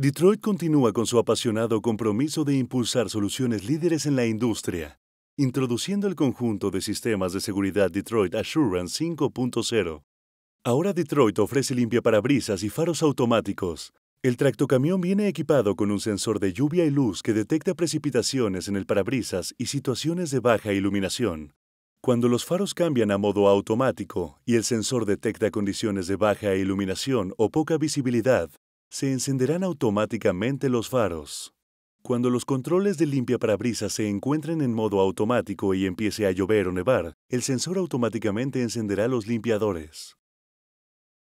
Detroit continúa con su apasionado compromiso de impulsar soluciones líderes en la industria, introduciendo el conjunto de sistemas de seguridad Detroit Assurance 5.0. Ahora Detroit ofrece limpiaparabrisas y faros automáticos. El tractocamión viene equipado con un sensor de lluvia y luz que detecta precipitaciones en el parabrisas y situaciones de baja iluminación. Cuando los faros cambian a modo automático y el sensor detecta condiciones de baja iluminación o poca visibilidad, se encenderán automáticamente los faros. Cuando los controles de limpia limpiaparabrisas se encuentren en modo automático y empiece a llover o nevar, el sensor automáticamente encenderá los limpiadores.